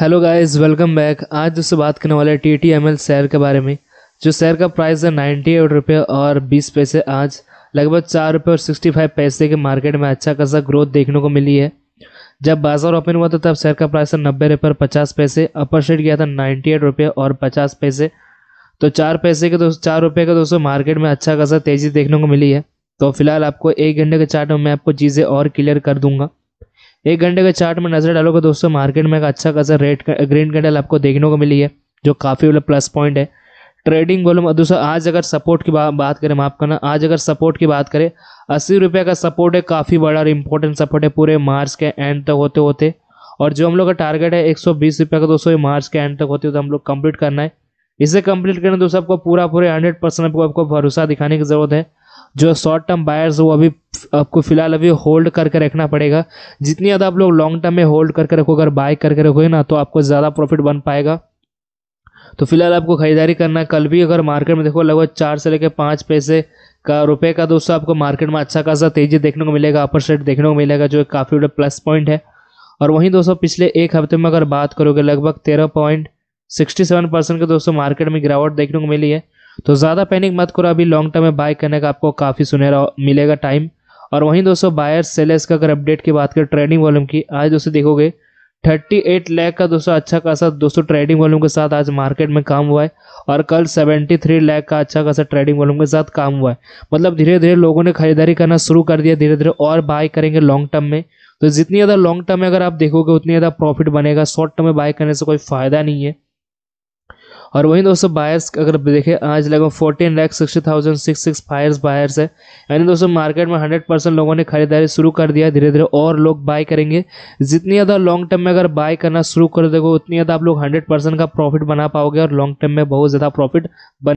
hello guys welcome back आज दोस्तों बात करने वाले T T M L share के बारे में जो शेयर का प्राइस है नाइन्टी एट रुपये और बीस पैसे आज लगभग चार रुपये और सिक्सटी फाइव पैसे के मार्केट में अच्छा खासा ग्रोथ देखने को मिली है जब बाजार ओपन हुआ था तब शेयर का प्राइस है नब्बे रुपये और पचास पैसे अपर सेट गया था नाइन्टी एट रुपये और पचास पैसे तो चार पैसे के दो चार रुपये का दोस्तों मार्केट में अच्छा खासा तेज़ी देखने को मिली है तो फिलहाल आपको एक घंटे के चार्ट में मैं आपको चीज़ें और क्लियर कर दूंगा एक घंटे के चार्ट में नजर डालोगे दोस्तों मार्केट में एक अच्छा खासा रेड ग्रीन कैंडल आपको देखने को मिली है जो काफ़ी मतलब प्लस पॉइंट है ट्रेडिंग वॉल्यूम दोस्तों आज अगर सपोर्ट की बात करें माफ करना आज अगर सपोर्ट की बात करें अस्सी रुपये का सपोर्ट है काफ़ी बड़ा और इंपॉर्टेंट सपोर्ट है पूरे मार्च के एंड तक तो होते होते और जो हम लोग का टारगेट है एक सौ बीस रुपये का दोस्तों मार्च के एंड तक तो होते होते हम लोग कंप्लीट करना है इसे कंप्लीट करना दोस्तों आपको पूरा पूरे हंड्रेड परसेंट आपको भरोसा दिखाने की जरूरत है जो शॉर्ट टर्म बायर्स वो अभी आपको फिलहाल अभी होल्ड करके रखना पड़ेगा जितनी ज़्यादा आप लोग लॉन्ग टर्म में होल्ड करके रखोगे अगर बाय करके रखोगे ना तो आपको ज़्यादा प्रॉफिट बन पाएगा तो फिलहाल आपको खरीदारी करना है कल भी अगर मार्केट में देखो लगभग चार से लेकर पाँच पैसे का रुपए का दोस्तों आपको मार्केट में अच्छा खासा तेजी देखने को मिलेगा अपर सेट देखने को मिलेगा जो काफ़ी बड़ा प्लस पॉइंट है और वहीं दोस्तों पिछले एक हफ्ते में अगर बात करोगे लगभग तेरह पॉइंट सिक्सटी सेवन परसेंट के दोस्तों मार्केट में गिरावट देखने को मिली है तो ज़्यादा पैनिक मत करो अभी लॉन्ग टर्म में बाय करने का आपको काफ़ी सुनहरा मिलेगा टाइम और वहीं दोस्तों बायर सेलर्स का अगर अपडेट की बात करें ट्रेडिंग वॉल्यूम की आज दोस्तों देखोगे 38 लाख का दोस्तों अच्छा खासा दोस्तों ट्रेडिंग वॉल्यूम के साथ आज मार्केट में काम हुआ है और कल 73 लाख का अच्छा खासा ट्रेडिंग वॉल्यूम के साथ काम हुआ है मतलब धीरे धीरे लोगों ने खरीदारी करना शुरू कर दिया धीरे धीरे और बाय करेंगे लॉन्ग टर्म में तो जितनी ज़्यादा लॉन्ग टर्म में अगर आप देखोगे उतनी ज़्यादा प्रॉफिट बनेगा शॉर्ट टर्म में बाय करने से कोई फ़ायदा नहीं है और वहीं दोस्तों बायर्स अगर देखें आज लगभग fourteen lakh sixty thousand six six फायर्स बायर्स है यानी दोस्तों मार्केट में हंड्रेड परसेंट लोगों ने खरीदारी शुरू कर दिया धीरे धीरे और लोग बाय करेंगे जितनी ज़्यादा लॉन्ग टर्म में अगर बाय करना शुरू कर देगा उतनी ज़्यादा आप लोग हंड्रेड परसेंट का प्रॉफिट बना पाओगे और लॉन्ग टर्म में बहुत ज़्यादा प्रॉफिट बन